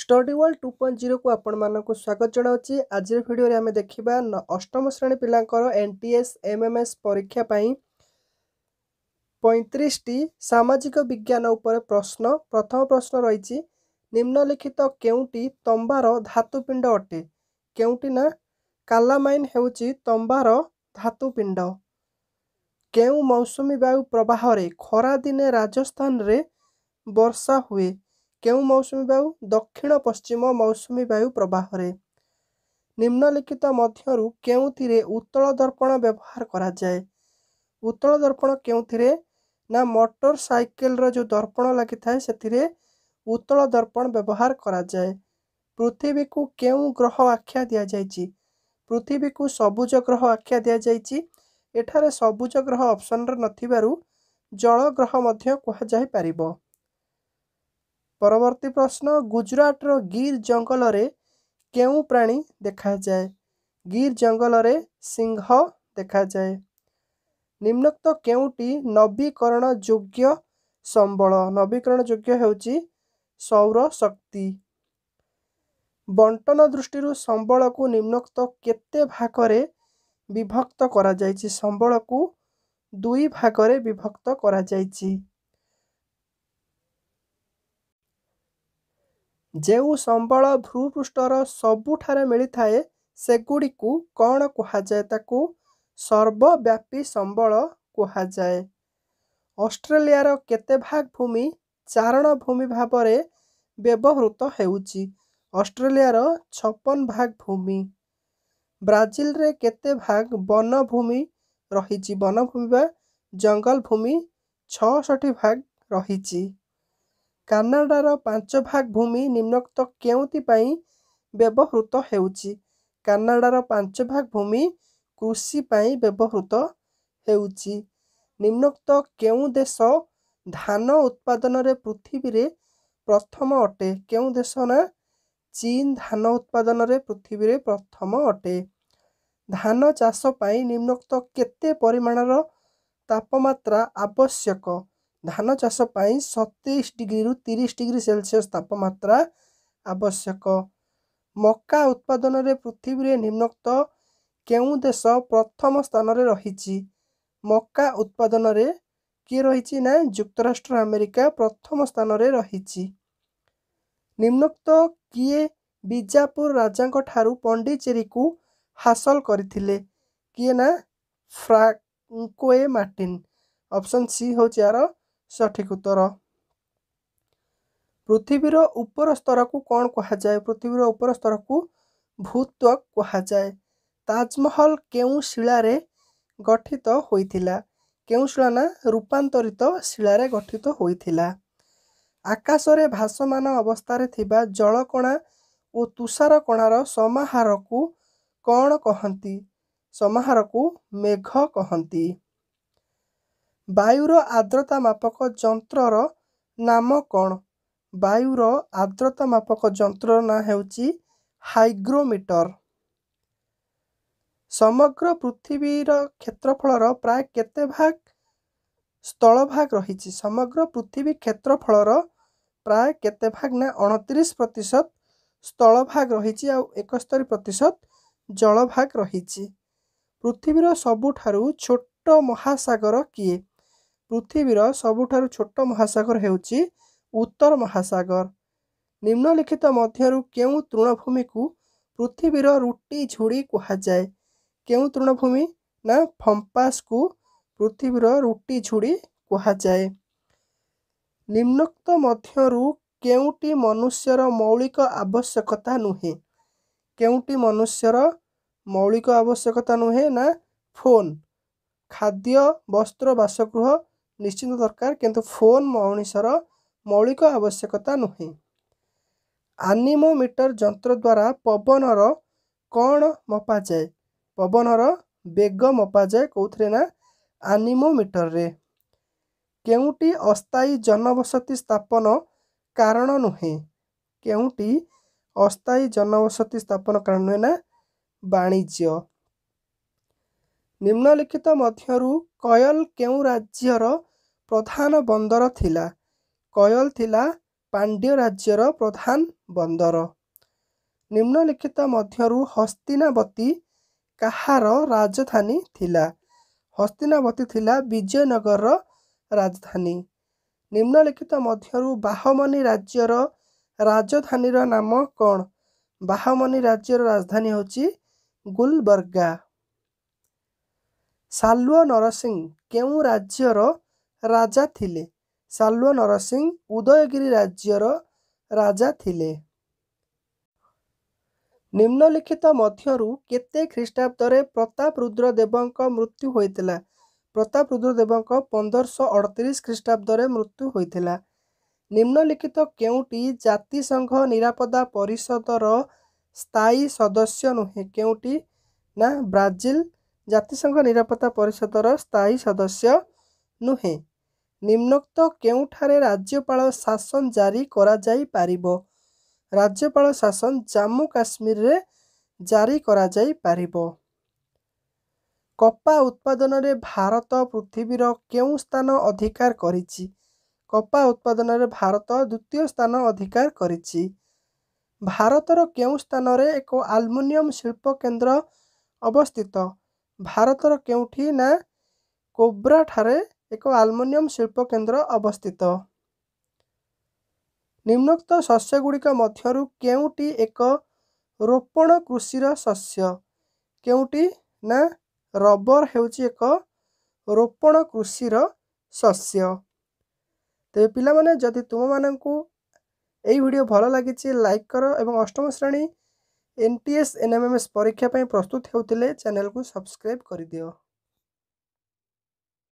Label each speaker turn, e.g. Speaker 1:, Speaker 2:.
Speaker 1: study world two point ଜିରୋକୁ ଆପଣମାନଙ୍କୁ ସ୍ୱାଗତ ଜଣାଉଛି ଆଜିର ଭିଡ଼ିଓରେ ଆମେ ଦେଖିବା ଅଷ୍ଟମ ଶ୍ରେଣୀ ପିଲାଙ୍କର N T S M M S ପରୀକ୍ଷା ପାଇଁ ପଇଁତିରିଶଟି ସାମାଜିକ ବିଜ୍ଞାନ ଉପରେ ପ୍ରଶ୍ନ ପ୍ରଥମ ପ୍ରଶ୍ନ ରହିଛି ନିମ୍ନଲିଖିତ କେଉଁଟି ତମ୍ବାର ଧାତୁପିଣ୍ଡ ଅଟେ କେଉଁଟି ନା କାଲାମାଇନ୍ ହେଉଛି ତମ୍ବାର ଧାତୁପିଣ୍ଡ କେଉଁ ମୌସୁମୀ ବାୟୁ ପ୍ରବାହରେ ଖରାଦିନେ ରାଜସ୍ଥାନରେ ବର୍ଷା ହୁଏ କେଉଁ ମୌସୁମୀ ବାୟୁ ଦକ୍ଷିଣ ପଶ୍ଚିମ ମୌସୁମୀ ବାୟୁ ପ୍ରବାହରେ ନିମ୍ନଲିଖିତ ମଧ୍ୟରୁ କେଉଁଥିରେ ଉତ୍ତଳ ଦର୍ପଣ ବ୍ୟବହାର କରାଯାଏ ଉତ୍ତଳ ଦର୍ପଣ କେଉଁଥିରେ ନା ମୋଟର ସାଇକେଲର ଯେଉଁ ଦର୍ପଣ ଲାଗିଥାଏ ସେଥିରେ ଉତ୍ତଳ ଦର୍ପଣ ବ୍ୟବହାର କରାଯାଏ ପୃଥିବୀକୁ କେଉଁ ଗ୍ରହ ଆଖ୍ୟା ଦିଆଯାଇଛି ପୃଥିବୀକୁ ସବୁଜ ଗ୍ରହ ଆଖ୍ୟା ଦିଆଯାଇଛି ଏଠାରେ ସବୁଜ ଗ୍ରହ ଅପସନର ନଥିବାରୁ ଜଳ ଗ୍ରହ ମଧ୍ୟ କୁହାଯାଇପାରିବ ପରବର୍ତ୍ତୀ ପ୍ରଶ୍ନ ଗୁଜୁରାଟର ଗିର୍ ଜଙ୍ଗଲରେ କେଉଁ ପ୍ରାଣୀ ଦେଖାଯାଏ ଗିର୍ ଜଙ୍ଗଲରେ ସିଂହ ଦେଖାଯାଏ ନିମ୍ନକ୍ତ କେଉଁଟି ନବୀକରଣ ଯୋଗ୍ୟ ସମ୍ବଳ ନବୀକରଣ ଯୋଗ୍ୟ ହେଉଛି ସୌରଶକ୍ତି ବଣ୍ଟନ ଦୃଷ୍ଟିରୁ ସମ୍ବଳକୁ ନିମ୍ନକ୍ତ କେତେ ଭାଗରେ ବିଭକ୍ତ କରାଯାଇଛି ସମ୍ବଳକୁ ଦୁଇ ଭାଗରେ ବିଭକ୍ତ କରାଯାଇଛି ଯେଉଁ ସମ୍ବଳ ଭୂପୃଷ୍ଠର ସବୁଠାରେ ମିଳିଥାଏ ସେଗୁଡ଼ିକୁ କ'ଣ କୁହାଯାଏ ତାକୁ ସର୍ବବ୍ୟାପୀ ସମ୍ବଳ କୁହାଯାଏ ଅଷ୍ଟ୍ରେଲିଆର କେତେ ଭାଗ ଭୂମି ଚାରଣ ଭୂମି ଭାବରେ ବ୍ୟବହୃତ ହେଉଛି ଅଷ୍ଟ୍ରେଲିଆର ଛପନ ଭାଗ ଭୂମି ବ୍ରାଜିଲରେ କେତେ ଭାଗ ବନଭୂମି ରହିଛି ବନଭୂମି ବା ଜଙ୍ଗଲ ଭୂମି ଛଅଷଠି ଭାଗ ରହିଛି କାନାଡ଼ାର ପାଞ୍ଚ ଭାଗ ଭୂମି ନିମ୍ନକ୍ତ କେଉଁଥିପାଇଁ ବ୍ୟବହୃତ ହେଉଛି କାନାଡ଼ାର ପାଞ୍ଚ ଭାଗ ଭୂମି କୃଷି ପାଇଁ ବ୍ୟବହୃତ ହେଉଛି ନିମ୍ନକ୍ତ କେଉଁ ଦେଶ ଧାନ ଉତ୍ପାଦନରେ ପୃଥିବୀରେ ପ୍ରଥମ ଅଟେ କେଉଁ ଦେଶ ନା ଚୀନ ଧାନ ଉତ୍ପାଦନରେ ପୃଥିବୀରେ ପ୍ରଥମ ଅଟେ ଧାନ ଚାଷ ପାଇଁ ନିମ୍ନକ୍ତ କେତେ ପରିମାଣର ତାପମାତ୍ରା ଆବଶ୍ୟକ ଧାନ ଚାଷ ପାଇଁ ସତେଇଶ ଡିଗ୍ରୀରୁ ତିରିଶ ଡିଗ୍ରୀ ସେଲସିୟସ୍ ତାପମାତ୍ରା ଆବଶ୍ୟକ ମକା ଉତ୍ପାଦନରେ ପୃଥିବୀରେ ନିମ୍ନୋକ୍ତ କେଉଁ ଦେଶ ପ୍ରଥମ ସ୍ଥାନରେ ରହିଛି ମକା ଉତ୍ପାଦନରେ କିଏ ରହିଛି ନା ଯୁକ୍ତରାଷ୍ଟ୍ର ଆମେରିକା ପ୍ରଥମ ସ୍ଥାନରେ ରହିଛି ନିମ୍ନୋକ୍ତ କିଏ ବିଜାପୁର ରାଜାଙ୍କ ଠାରୁ ପଣ୍ଡିଚେରୀକୁ ହାସଲ କରିଥିଲେ କିଏ ନା ଫ୍ରାଙ୍କୋଏ ମାର୍ଟିନ୍ ଅପସନ୍ ସି ହେଉଛି ଏହାର ସଠିକ୍ ଉତ୍ତର ପୃଥିବୀର ଉପର ସ୍ତରକୁ କ'ଣ କୁହାଯାଏ ପୃଥିବୀର ଉପର ସ୍ତରକୁ ଭୂତ କୁହାଯାଏ ତାଜମହଲ କେଉଁ ଶିଳାରେ ଗଠିତ ହୋଇଥିଲା କେଉଁ ଶିଳା ନା ରୂପାନ୍ତରିତ ଶିଳାରେ ଗଠିତ ହୋଇଥିଲା ଆକାଶରେ ଭାସମାନ ଅବସ୍ଥାରେ ଥିବା ଜଳକଣା ଓ ତୁଷାର କଣାର ସମାହାରକୁ କ'ଣ କହନ୍ତି ସମାହାରକୁ ମେଘ କହନ୍ତି ବାୟୁର ଆର୍ଦ୍ରତା ମାପକ ଯନ୍ତ୍ରର ନାମ କ'ଣ ବାୟୁର ଆର୍ଦ୍ରତା ମାପକ ଯନ୍ତ୍ରର ନାଁ ହେଉଛି ହାଇଗ୍ରୋମିଟର ସମଗ୍ର ପୃଥିବୀର କ୍ଷେତ୍ରଫଳର ପ୍ରାୟ କେତେ ଭାଗ ସ୍ଥଳଭାଗ ରହିଛି ସମଗ୍ର ପୃଥିବୀ କ୍ଷେତ୍ରଫଳର ପ୍ରାୟ କେତେ ଭାଗ ନା ଅଣତିରିଶ ପ୍ରତିଶତ ସ୍ଥଳଭାଗ ରହିଛି ଆଉ ଏକସ୍ତରୀ ପ୍ରତିଶତ ଜଳଭାଗ ରହିଛି ପୃଥିବୀର ସବୁଠାରୁ ଛୋଟ ମହାସାଗର କିଏ ପୃଥିବୀର ସବୁଠାରୁ ଛୋଟ ମହାସାଗର ହେଉଛି ଉତ୍ତର ମହାସାଗର ନିମ୍ନଲିଖିତ ମଧ୍ୟରୁ କେଉଁ ତୃଣଭୂମିକୁ ପୃଥିବୀର ରୁଟି ଝୁଡ଼ି କୁହାଯାଏ କେଉଁ ତୃଣଭୂମି ନା ଫମ୍ପାସ୍କୁ ପୃଥିବୀର ରୁଟି ଝୁଡ଼ି କୁହାଯାଏ ନିମ୍ନୋକ୍ତ ମଧ୍ୟରୁ କେଉଁଟି ମନୁଷ୍ୟର ମୌଳିକ ଆବଶ୍ୟକତା ନୁହେଁ କେଉଁଟି ମନୁଷ୍ୟର ମୌଳିକ ଆବଶ୍ୟକତା ନୁହେଁ ନା ଫୋନ୍ ଖାଦ୍ୟ ବସ୍ତ୍ର ବାସଗୃହ ନିଶ୍ଚିନ୍ତ ଦରକାର କିନ୍ତୁ ଫୋନ୍ ମଣିଷର ମୌଳିକ ଆବଶ୍ୟକତା ନୁହେଁ ଆନିମୋମିଟର ଯନ୍ତ୍ର ଦ୍ୱାରା ପବନର କ'ଣ ମପାଯାଏ ପବନର ବେଗ ମପାଯାଏ କେଉଁଥିରେ ନା ଆନିମୋମିଟରରେ କେଉଁଟି ଅସ୍ଥାୟୀ ଜନବସତି ସ୍ଥାପନ କାରଣ ନୁହେଁ କେଉଁଟି ଅସ୍ଥାୟୀ ଜନବସତି ସ୍ଥାପନ କାରଣ ନୁହେଁ ନା ବାଣିଜ୍ୟ ନିମ୍ନଲିଖିତ ମଧ୍ୟରୁ କୟଲ କେଉଁ ରାଜ୍ୟର ପ୍ରଧାନ ବନ୍ଦର ଥିଲା କୟଲ ଥିଲା ପାଣ୍ଡ୍ୟ ରାଜ୍ୟର ପ୍ରଧାନ ବନ୍ଦର ନିମ୍ନଲିଖିତ ମଧ୍ୟରୁ ହସ୍ତିନାବତୀ କାହାର ରାଜଧାନୀ ଥିଲା ହସ୍ତିନାବତୀ ଥିଲା ବିଜୟନଗରର ରାଜଧାନୀ ନିମ୍ନଲିଖିତ ମଧ୍ୟରୁ ବାହମନି ରାଜ୍ୟର ରାଜଧାନୀର ନାମ କ'ଣ ବାହମନି ରାଜ୍ୟର ରାଜଧାନୀ ହେଉଛି ଗୁଲବର୍ଗା ସାଲୁଅ ନରସିଂହ କେଉଁ ରାଜ୍ୟର ରାଜା ଥିଲେ ସାଲୁଅ ନରସିଂହ ଉଦୟଗିରି ରାଜ୍ୟର ରାଜା ଥିଲେ ନିମ୍ନଲିଖିତ ମଧ୍ୟରୁ କେତେ ଖ୍ରୀଷ୍ଟାବ୍ଦରେ ପ୍ରତାପ ରୁଦ୍ରଦେବଙ୍କ ମୃତ୍ୟୁ ହୋଇଥିଲା ପ୍ରତାପ ରୁଦ୍ରଦେବଙ୍କ ପନ୍ଦରଶହ ଅଠତିରିଶ ଖ୍ରୀଷ୍ଟାବ୍ଦରେ ମୃତ୍ୟୁ ହୋଇଥିଲା ନିମ୍ନଲିଖିତ କେଉଁଟି ଜାତିସଂଘ ନିରାପଦା ପରିଷଦର ସ୍ଥାୟୀ ସଦସ୍ୟ ନୁହେଁ କେଉଁଟି ନା ବ୍ରାଜିଲ ଜାତିସଂଘ ନିରାପତ୍ତା ପରିଷଦର ସ୍ଥାୟୀ ସଦସ୍ୟ ନୁହେଁ ନିମ୍ନୋକ୍ତ କେଉଁଠାରେ ରାଜ୍ୟପାଳ ଶାସନ ଜାରି କରାଯାଇପାରିବ ରାଜ୍ୟପାଳ ଶାସନ ଜାମ୍ମୁ କାଶ୍ମୀରରେ ଜାରି କରାଯାଇପାରିବ କପା ଉତ୍ପାଦନରେ ଭାରତ ପୃଥିବୀର କେଉଁ ସ୍ଥାନ ଅଧିକାର କରିଛି କପା ଉତ୍ପାଦନରେ ଭାରତ ଦ୍ୱିତୀୟ ସ୍ଥାନ ଅଧିକାର କରିଛି ଭାରତର କେଉଁ ସ୍ଥାନରେ ଏକ ଆଲୁମିନିୟମ ଶିଳ୍ପ କେନ୍ଦ୍ର ଅବସ୍ଥିତ ଭାରତର କେଉଁଠି ନା କୋବ୍ରା ଠାରେ ଏକ ଆଲୁମିନିୟମ୍ ଶିଳ୍ପ କେନ୍ଦ୍ର ଅବସ୍ଥିତ ନିମ୍ନକ୍ତ ଗୁଡ଼ିକ ମଧ୍ୟରୁ କେଉଁଟି ଏକ ରୋପଣ କୃଷିର ଶସ୍ୟ କେଉଁଟି ନା ରବର ହେଉଛି ଏକ ରୋପଣ କୃଷିର ଶସ୍ୟ ତେବେ ପିଲାମାନେ ଯଦି ତୁମମାନଙ୍କୁ ଏହି ଭିଡ଼ିଓ ଭଲ ଲାଗିଛି ଲାଇକ୍ କର ଏବଂ ଅଷ୍ଟମ ଶ୍ରେଣୀ N T S N M M S परीक्षापी प्रस्तुत होते चेल को सब्सक्राइब कर दिव